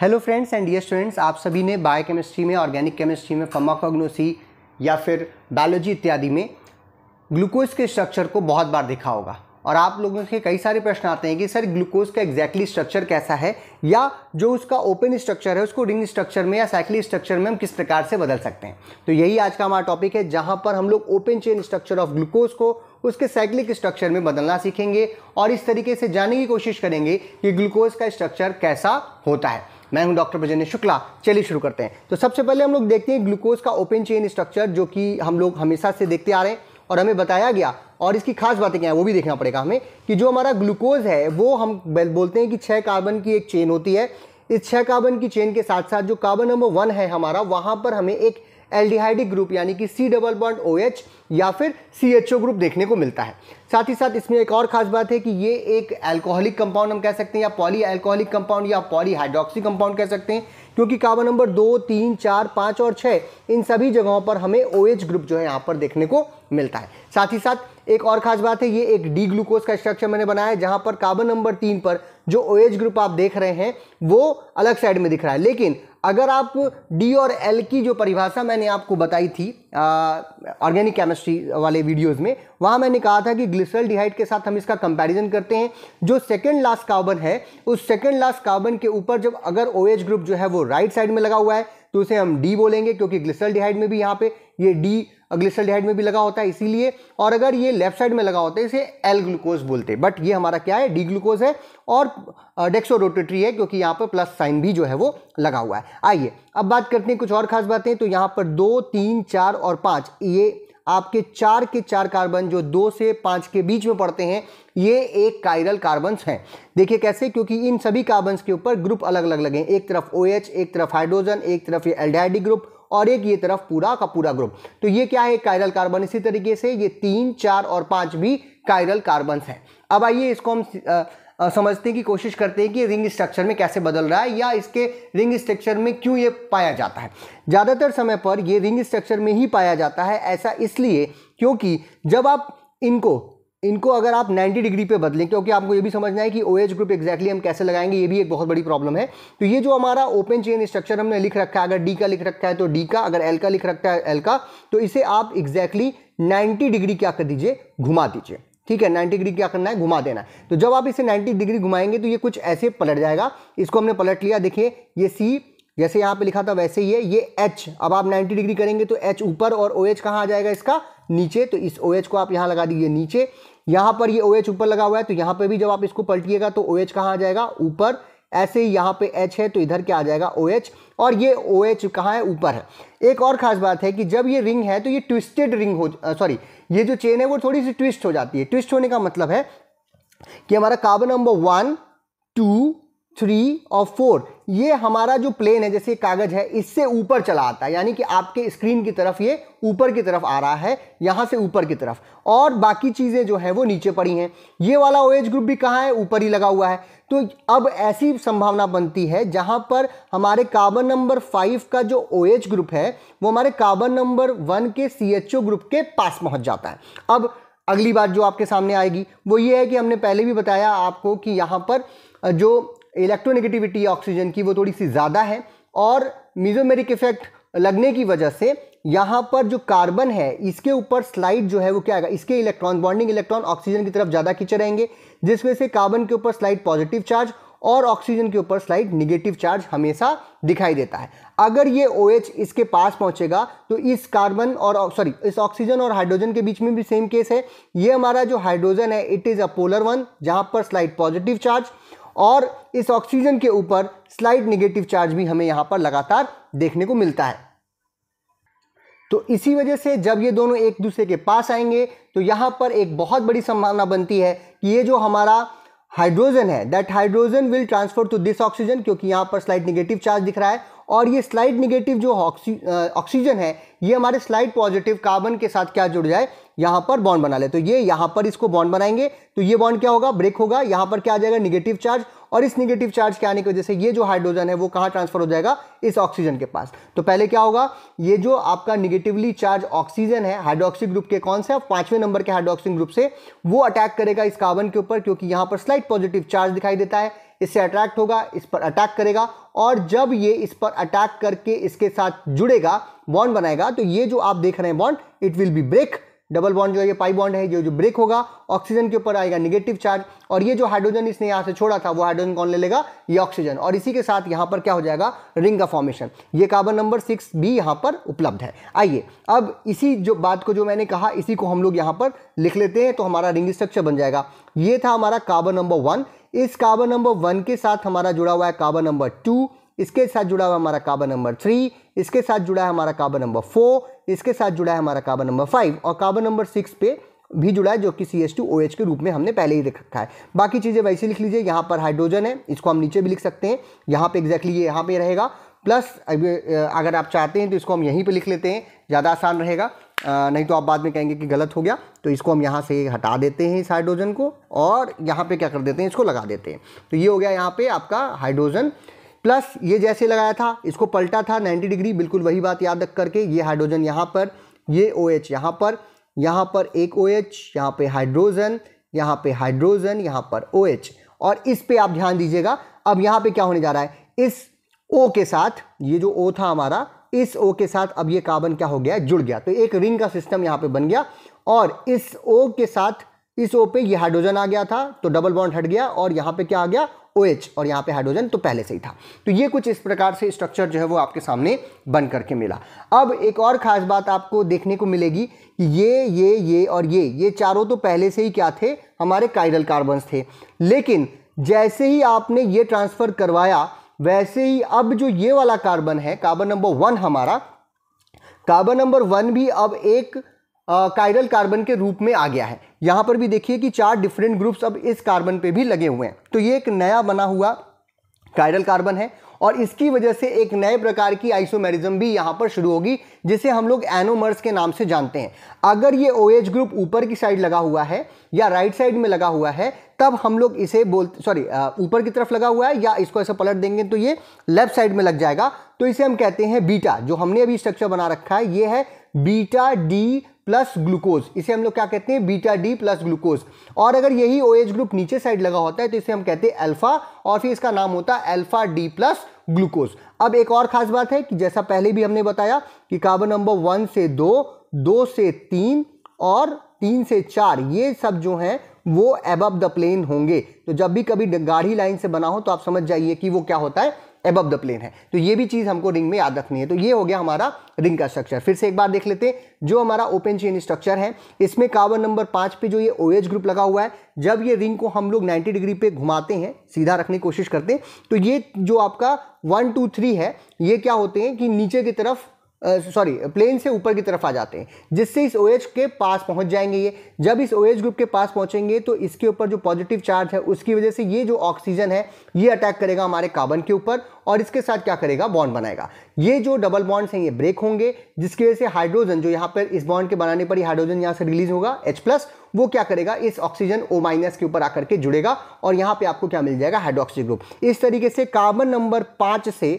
hello friends and dear students आप सभी ने बायोकेमिस्ट्री में ऑर्गेनिक केमिस्ट्री में फमाकोग्नोसी या फिर बायोलॉजी इत्यादि में ग्लूकोज के स्ट्रक्चर को बहुत बार देखा होगा और आप लोगों के कई सारे प्रश्न आते हैं कि सर ग्लूकोज का एग्जैक्टली स्ट्रक्चर कैसा है या जो उसका ओपन स्ट्रक्चर है उसको रिंग स्ट्रक्चर में या साइकिल स्ट्रक्चर में हम किस प्रकार से बदल सकते हैं तो यही आज का हमारा टॉपिक है जहाँ पर हम लोग open chain structure of glucose को उसके साइक्लिक स्ट्रक्चर में बदलना सीखेंगे और इस तरीके से जानने की कोशिश करेंगे कि ग्लूकोज का स्ट्रक्चर कैसा होता है मैं हूं डॉक्टर ब्रजेंद्र शुक्ला चलिए शुरू करते हैं तो सबसे पहले हम लोग देखते हैं ग्लूकोज का ओपन चेन स्ट्रक्चर जो कि हम लोग हमेशा से देखते आ रहे हैं और हमें बताया गया और इसकी खास बातें क्या है वो भी देखना पड़ेगा हमें कि जो हमारा ग्लूकोज है वो हम बोलते हैं कि छः कार्बन की एक चेन होती है इस छः कार्बन की चेन के साथ साथ जो कार्बन नंबर वन है हमारा वहाँ पर हमें एक एल्डिहाइडिक ग्रुप यानी कि C double bond O H या फिर सी एच ओ ग्रुप देखने को मिलता है साथ ही साथ इसमें एक और खास बात है कि ये एक एल्कोहलिक कंपाउंड हम कह सकते हैं या पॉली एल्कोहलिक कंपाउंड या पॉली हाइड्रोक्सी कंपाउंड कह सकते हैं क्योंकि कार्बन नंबर दो तीन चार पाँच और छः इन सभी जगहों पर हमें ओ एच ग्रुप जो है यहाँ पर देखने को मिलता है साथ ही साथ एक और खास बात है ये एक डी ग्लूकोज का स्ट्रक्चर मैंने बनाया है जहाँ पर कार्बन नंबर तीन पर जो ओ OH ग्रुप आप देख रहे हैं वो अलग साइड में दिख रहा है लेकिन अगर आप डी और एल की जो परिभाषा मैंने आपको बताई थी ऑर्गेनिक केमिस्ट्री वाले वीडियोस में वहाँ मैंने कहा था कि ग्लिसरल डिहाइड के साथ हम इसका कंपैरिजन करते हैं जो सेकेंड लास्ट कार्बन है उस सेकेंड लास्ट कार्बन के ऊपर जब अगर ओ OH ग्रुप जो है वो राइट right साइड में लगा हुआ है तो उसे हम डी बोलेंगे क्योंकि ग्लिसरल डिहाइड में भी यहाँ पे ये डी ग्लिसरल्डिहाइड में भी लगा होता है इसीलिए और अगर ये लेफ्ट साइड में लगा होता है इसे एल ग्लूकोज बोलते हैं बट ये हमारा क्या है डी ग्लूकोज है और डेक्सो रोटेटरी है क्योंकि यहाँ पर प्लस साइन भी जो है वो लगा हुआ है आइए अब बात करते हैं कुछ और खास बातें तो यहाँ पर दो तीन चार और पाँच ये आपके चार के चार कार्बन जो दो से पाँच के बीच में पड़ते हैं ये एक कायरल कार्बन्स हैं देखिए कैसे क्योंकि इन सभी कार्बन्स के ऊपर ग्रुप अलग अलग लगे एक तरफ ओ OH, एक तरफ हाइड्रोजन एक तरफ ये एल्डाइडी ग्रुप और एक ये तरफ पूरा का पूरा ग्रुप तो ये क्या है कायरल कार्बन इसी तरीके से ये तीन चार और पाँच भी कायरल कार्बन हैं अब आइए इसको हम समझने की कोशिश करते हैं कि रिंग स्ट्रक्चर में कैसे बदल रहा है या इसके रिंग स्ट्रक्चर में क्यों ये पाया जाता है ज़्यादातर समय पर ये रिंग स्ट्रक्चर में ही पाया जाता है ऐसा इसलिए क्योंकि जब आप इनको इनको अगर आप 90 डिग्री पे बदलें क्योंकि आपको ये भी समझना है कि ओ एच ग्रुप एक्जैक्टली हम कैसे लगाएंगे ये भी एक बहुत बड़ी प्रॉब्लम है तो ये जो हमारा ओपन चेन स्ट्रक्चर हमने लिख रखा है अगर डी का लिख रखा है तो डी का अगर एल का लिख रखा है एल का तो इसे आप एग्जैक्टली नाइन्टी डिग्री क्या कर दीजिए घुमा दीजिए ठीक है 90 डिग्री क्या करना है घुमा देना है तो जब आप इसे 90 डिग्री घुमाएंगे तो ये कुछ ऐसे पलट जाएगा इसको हमने पलट लिया देखिए ये सी जैसे यहाँ पे लिखा था वैसे ही है ये एच अब आप 90 डिग्री करेंगे तो एच ऊपर और ओ OH एच कहाँ आ जाएगा इसका नीचे तो इस ओ OH को आप यहाँ लगा दीजिए नीचे यहाँ पर ये ओ OH ऊपर लगा हुआ है तो यहाँ पे भी जब आप इसको पलटिएगा तो ओ OH कहाँ आ जाएगा ऊपर ऐसे ही यहाँ पे H है तो इधर क्या आ जाएगा ओ OH और ये ओ OH कहाँ है ऊपर है एक और ख़ास बात है कि जब ये रिंग है तो ये ट्विस्टेड रिंग हो सॉरी ये जो चेन है वो थोड़ी सी ट्विस्ट हो जाती है ट्विस्ट होने का मतलब है कि हमारा carbon number one two three और फोर ये हमारा जो प्लेन है जैसे कागज है इससे ऊपर चला आता है यानी कि आपके स्क्रीन की तरफ ये ऊपर की तरफ आ रहा है यहाँ से ऊपर की तरफ और बाकी चीज़ें जो है वो नीचे पड़ी हैं ये वाला ओ एज ग्रुप भी कहाँ है ऊपर ही लगा हुआ है तो अब ऐसी संभावना बनती है जहाँ पर हमारे कार्बन नंबर फाइव का जो ओ एच ग्रुप है वो हमारे कार्बन नंबर वन के सी एच ओ ग्रुप के पास पहुँच जाता है अब अगली बात जो आपके सामने आएगी वो ये है कि हमने पहले भी बताया आपको कि यहाँ पर जो इलेक्ट्रोनेगेटिविटी ऑक्सीजन की वो थोड़ी सी ज़्यादा है और मीजोमेरिक इफेक्ट लगने की वजह से यहाँ पर जो कार्बन है इसके ऊपर स्लाइड जो है वो क्या आएगा इसके इलेक्ट्रॉन बॉन्डिंग इलेक्ट्रॉन ऑक्सीजन की तरफ ज़्यादा खींचे रहेंगे जिसमें से कार्बन के ऊपर स्लाइड पॉजिटिव चार्ज और ऑक्सीजन के ऊपर स्लाइड निगेटिव चार्ज हमेशा दिखाई देता है अगर ये ओ OH इसके पास पहुंचेगा तो इस कार्बन और सॉरी इस ऑक्सीजन और हाइड्रोजन के बीच में भी सेम केस है ये हमारा जो हाइड्रोजन है it is a polar one जहाँ पर स्लाइड पॉजिटिव चार्ज और इस ऑक्सीजन के ऊपर स्लाइड निगेटिव चार्ज भी हमें यहाँ पर लगातार देखने को मिलता है तो इसी वजह से जब ये दोनों एक दूसरे के पास आएंगे तो यहाँ पर एक बहुत बड़ी संभावना बनती है कि ये जो हमारा हाइड्रोजन है that hydrogen will transfer to this oxygen क्योंकि यहाँ पर स्लाइड निगेटिव चार्ज दिख रहा है और ये स्लाइड निगेटिव जो ऑक्सीजन है ये हमारे स्लाइड पॉजिटिव कार्बन के साथ क्या जुड़ जाए यहां पर बॉन्ड बना ले तो ये यहां पर इसको बॉन्ड बनाएंगे तो ये बॉन्ड क्या होगा ब्रेक होगा यहां पर क्या आ जाएगा निगेटिव चार्ज और इस निगेटिव चार्ज के आने की वजह से ये जो हाइड्रोजन है वो कहां ट्रांसफर हो जाएगा इस ऑक्सीजन के पास तो पहले क्या होगा ये जो आपका निगेटिवली चार्ज ऑक्सीजन है हाइड्रोक्सिक ग्रुप के कौन से पांचवें नंबर के हाइड्रोक्सिक ग्रुप से वो अटैक करेगा इस कार्बन के ऊपर क्योंकि यहां पर स्लाइट पॉजिटिव चार्ज दिखाई देता है इससे अट्रैक्ट होगा इस पर अटैक करेगा और जब ये इस पर अटैक करके इसके साथ जुड़ेगा बॉन्ड बनाएगा तो ये जो आप देख रहे हैं bond it will be break double bond जो है ये पाई बॉन्ड है जो जो ब्रेक होगा ऑक्सीजन के ऊपर आएगा निगेटिव चार्ज और ये जो हाइड्रोजन इसने यहाँ से छोड़ा था वो हाइड्रोजन कौन ले लेगा ये ऑक्सीजन और इसी के साथ यहाँ पर क्या हो जाएगा रिंग का फॉर्मेशन ये कार्बन नंबर सिक्स भी यहाँ पर उपलब्ध है आइए अब इसी जो बात को जो मैंने कहा इसी को हम लोग यहाँ पर लिख लेते हैं तो हमारा रिंग स्ट्रक्चर बन जाएगा ये था हमारा कार्बन नंबर वन इस कार्बन नंबर वन के साथ हमारा जुड़ा हुआ है कार्बन नंबर टू इसके साथ जुड़ा हुआ हमारा कार्बन नंबर थ्री इसके साथ जुड़ा है हमारा कार्बन नंबर फोर इसके साथ जुड़ा है हमारा कार्बन नंबर फाइव और कार्बन नंबर सिक्स पे भी जुड़ा है जो कि C S two O H के रूप में हमने पहले ही रख रखा है बाकी चीज़ें वैसे लिख लीजिए यहाँ पर हाइड्रोजन है इसको हम नीचे भी लिख सकते हैं यहाँ पे एग्जैक्टली ये यहाँ पे रहेगा प्लस अगर आप चाहते हैं तो इसको हम यहीं पे लिख लेते हैं ज़्यादा आसान रहेगा नहीं तो आप बाद में कहेंगे कि गलत हो गया तो इसको हम यहाँ से हटा देते हैं इस हाइड्रोजन को और यहाँ पर क्या कर देते हैं इसको लगा देते हैं तो ये हो गया यहाँ पर आपका हाइड्रोजन प्लस ये जैसे लगाया था इसको पलटा था 90 डिग्री बिल्कुल वही बात याद रख करके ये हाइड्रोजन यहाँ पर ये ओ OH यहाँ पर यहाँ पर एक ओ OH यहाँ पे हाइड्रोजन यहाँ पे हाइड्रोजन यहाँ पर ओ OH और इस पे आप ध्यान दीजिएगा अब यहाँ पे क्या होने जा रहा है इस ओ के साथ ये जो ओ था हमारा इस ओ के साथ अब ये कार्बन क्या हो गया जुड़ गया तो एक रिंग का सिस्टम यहाँ पे बन गया और इस ओ के साथ इस ओ पे ये हाइड्रोजन आ गया था तो डबल बॉन्ड हट गया और यहाँ पे क्या आ गया ओ OH और यहाँ पे हाइड्रोजन तो पहले से ही था तो ये कुछ इस प्रकार से स्ट्रक्चर जो है वो आपके सामने बन करके मिला अब एक और ख़ास बात आपको देखने को मिलेगी कि ये ये ये और ये ये चारों तो पहले से ही क्या थे हमारे काइरल कार्बन्स थे लेकिन जैसे ही आपने ये ट्रांसफ़र करवाया वैसे ही अब जो ये वाला कार्बन है कार्बन नंबर वन हमारा कार्बन नंबर वन भी अब एक कायरल कार्बन के रूप में आ गया है यहाँ पर भी देखिए कि चार डिफरेंट ग्रुप्स अब इस कार्बन पे भी लगे हुए हैं तो ये एक नया बना हुआ कायरल कार्बन है और इसकी वजह से एक नए प्रकार की आइसोमेरिज्म भी यहाँ पर शुरू होगी जिसे हम लोग एनोमर्स के नाम से जानते हैं अगर ये ओ OH ग्रुप ऊपर की साइड लगा हुआ है या राइट साइड में लगा हुआ है तब हम लोग इसे बोल सॉरी ऊपर की तरफ लगा हुआ है या इसको ऐसा पलट देंगे तो ये लेफ्ट साइड में लग जाएगा तो इसे हम कहते हैं बीटा जो हमने अभी स्ट्रक्चर बना रखा है ये है बीटा डी प्लस ग्लूकोज इसे हम लोग क्या कहते हैं बीटा डी प्लस ग्लूकोज और अगर यही ओ OH ग्रुप नीचे साइड लगा होता है तो इसे हम कहते हैं अल्फा और फिर इसका नाम होता है अल्फा डी प्लस ग्लूकोज अब एक और खास बात है कि जैसा पहले भी हमने बताया कि कार्बन नंबर वन से दो दो से तीन और तीन से चार ये सब जो हैं वो एबब द प्लेन होंगे तो जब भी कभी गाढ़ी लाइन से बना हो तो आप समझ जाइए कि वो क्या होता है एबव द प्लेन है तो ये भी चीज़ हमको रिंग में याद रखनी है तो ये हो गया हमारा रिंग का स्ट्रक्चर फिर से एक बार देख लेते हैं जो हमारा ओपन चेन स्ट्रक्चर है इसमें कार्बन नंबर पाँच पे जो ये ओ OH ग्रुप लगा हुआ है जब ये रिंग को हम लोग 90 डिग्री पे घुमाते हैं सीधा रखने की कोशिश करते हैं तो ये जो आपका वन टू थ्री है ये क्या होते हैं कि नीचे की तरफ सॉरी प्लेन से ऊपर की तरफ आ जाते हैं जिससे इस ओएच OH के पास पहुंच जाएंगे ये जब इस ओएच OH ग्रुप के पास पहुंचेंगे तो इसके ऊपर जो पॉजिटिव चार्ज है उसकी वजह से ये जो ऑक्सीजन है ये अटैक करेगा हमारे कार्बन के ऊपर और इसके साथ क्या करेगा बॉन्ड बनाएगा ये जो डबल बॉन्ड्स हैं ये ब्रेक होंगे जिसकी वजह से हाइड्रोजन जो यहाँ पर इस बॉन्ड के बनाने पर ही हाइड्रोजन यहाँ से रिलीज होगा एच प्लस वो क्या करेगा इस ऑक्सीजन ओ माइनस के ऊपर आकर के जुड़ेगा और यहाँ पर आपको क्या मिल जाएगा हाइड्रोक्सी ग्रुप इस तरीके से कार्बन नंबर पाँच से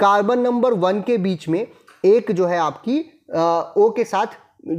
कार्बन नंबर वन के बीच में एक जो है आपकी ओ के साथ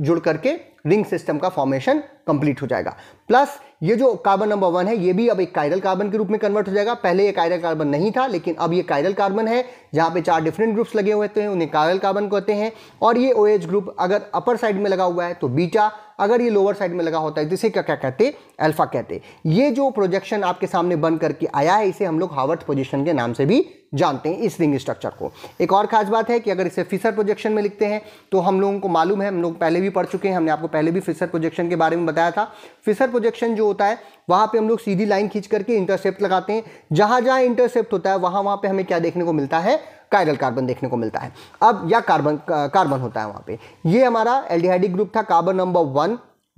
जुड़ करके रिंग सिस्टम का फॉर्मेशन कंप्लीट हो जाएगा प्लस ये जो कार्बन नंबर वन है ये भी अब एक कायरल कार्बन के रूप में कन्वर्ट हो जाएगा पहले ये कायरल कार्बन नहीं था लेकिन अब ये कायरल कार्बन है जहाँ पे चार डिफरेंट ग्रुप्स लगे हुए हैं उन्हें कायरल कार्बन कहते हैं और ये ओ ग्रुप अगर अपर साइड में लगा हुआ है तो बीटा अगर ये लोअर साइड में लगा होता है तो इसे क्या क्या कहते अल्फा कहते ये जो प्रोजेक्शन आपके सामने बन करके आया है इसे हम लोग हावर्थ पोजिशन के नाम से भी जानते हैं इस रिंग स्ट्रक्चर को एक और खास बात है कि अगर इसे फिसर प्रोजेक्शन में लिखते हैं तो हम लोगों को मालूम है हम लोग पहले भी पढ़ चुके हैं हमने आपको पहले भी फिसर प्रोजेक्शन के बारे में बताया था फिसर प्रोजेक्शन जो होता है वहाँ पे हम लोग सीधी लाइन खींच करके इंटरसेप्ट लगाते हैं जहाँ जहाँ इंटरसेप्ट होता है वहाँ वहाँ पे हमें क्या देखने को मिलता है कायरल कार्बन देखने को मिलता है अब या कार्बन कार्बन होता है वहाँ पर ये हमारा एल्डिहाइडिक ग्रुप था कार्बन नंबर वन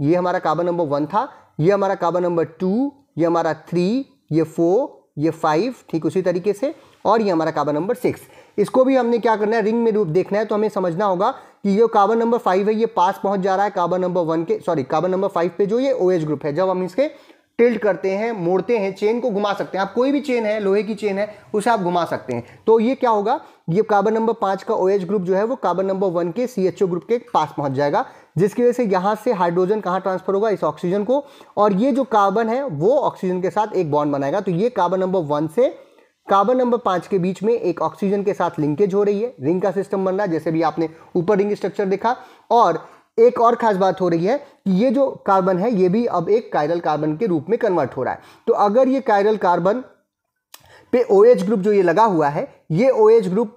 ये हमारा कार्बन नंबर वन था ये हमारा कार्बन नंबर टू ये हमारा थ्री ये फोर ये फाइव ठीक उसी तरीके से और ये हमारा कार्बन नंबर सिक्स इसको भी हमने क्या करना है रिंग में रूप देखना है तो हमें समझना होगा कि ये कार्बन नंबर फाइव है ये पास पहुंच जा रहा है कार्बन नंबर वन के सॉरी कार्बन नंबर फाइव पे जो ये ओ OH ग्रुप है जब हम इसके टिल्ट करते हैं मोड़ते हैं चेन को घुमा सकते हैं आप कोई भी चेन है लोहे की चेन है उसे आप घुमा सकते हैं तो ये क्या होगा ये कार्बन नंबर पांच का ओ OH ग्रुप जो है वो कार्बन नंबर वन के सी एच ओ ग्रुप के पास पहुंच जाएगा जिसकी वजह से यहाँ से हाइड्रोजन कहाँ ट्रांसफर होगा इस ऑक्सीजन को और ये जो कार्बन है वो ऑक्सीजन के साथ एक बॉन्ड बनाएगा तो ये कार्बन नंबर वन से कार्बन नंबर पाँच के बीच में एक ऑक्सीजन के साथ लिंकेज हो रही है रिंग का सिस्टम बन रहा है जैसे भी आपने ऊपर रिंग स्ट्रक्चर देखा और एक और खास बात हो रही है कि ये जो कार्बन है ये भी अब एक कायरल कार्बन के रूप में कन्वर्ट हो रहा है तो अगर ये कायरल कार्बन पे ओ OH ग्रुप जो ये लगा हुआ है ये ओ OH ग्रुप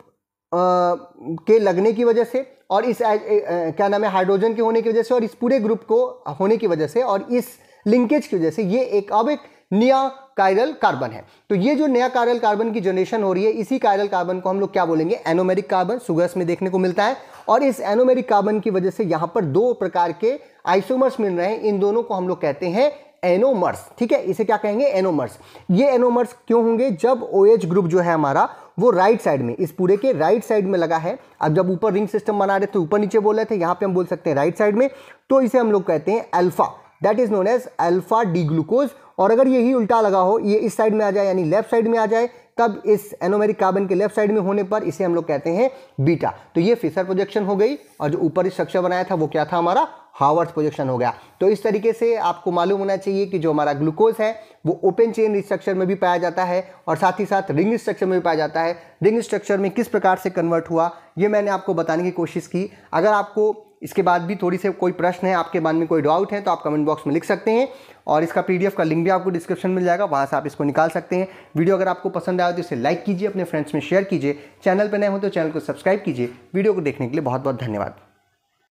के लगने की वजह से और इस आ, आ, क्या नाम है हाइड्रोजन के होने की वजह से और इस पूरे ग्रुप को होने की वजह से और इस लिंकेज की वजह से ये एक अब एक नया कायरल कार्बन है तो ये जो नया कायरल कार्बन की जनरेशन हो रही है इसी कायरल कार्बन को हम लोग क्या बोलेंगे एनोमेरिक कार्बन सुगर्स में देखने को मिलता है और इस एनोमेरिक कार्बन की वजह से यहां पर दो प्रकार के आइसोमर्स मिल रहे हैं इन दोनों को हम लोग कहते हैं एनोमर्स ठीक है इसे क्या कहेंगे एनोमर्स ये एनोमर्स क्यों होंगे जब ओ OH ग्रुप जो है हमारा वो राइट साइड में इस पूरे के राइट साइड में लगा है अब जब ऊपर रिंग सिस्टम बना रहे थे तो ऊपर नीचे बोल रहे थे यहाँ पे हम बोल सकते हैं राइट साइड में तो इसे हम लोग कहते हैं alpha that is known as alpha D glucose और अगर यही उल्टा लगा हो ये इस साइड में आ जाए यानी लेफ्ट साइड में आ जाए तब इस एनोमेरिक कार्बन के लेफ्ट साइड में होने पर इसे हम लोग कहते हैं बीटा तो ये फिशर प्रोजेक्शन हो गई और जो ऊपर स्ट्रक्चर बनाया था वो क्या था हमारा हावर्स प्रोजेक्शन हो गया तो इस तरीके से आपको मालूम होना चाहिए कि जो हमारा ग्लूकोज है वो ओपन चेन स्ट्रक्चर में भी पाया जाता है और साथ ही साथ रिंग स्ट्रक्चर में भी पाया जाता है रिंग स्ट्रक्चर में किस प्रकार से कन्वर्ट हुआ ये मैंने आपको बताने की कोशिश की अगर आपको इसके बाद भी थोड़ी से कोई प्रश्न है आपके मन में कोई डाउट है तो आप कमेंट बॉक्स में लिख सकते हैं और इसका पीडीएफ का लिंक भी आपको डिस्क्रिप्शन मिल जाएगा वहाँ से आप इसको निकाल सकते हैं वीडियो अगर आपको पसंद आया तो इसे लाइक कीजिए अपने फ्रेंड्स में शेयर कीजिए चैनल पर नए हो तो चैनल को सब्सक्राइब कीजिए वीडियो को देखने के लिए बहुत बहुत धन्यवाद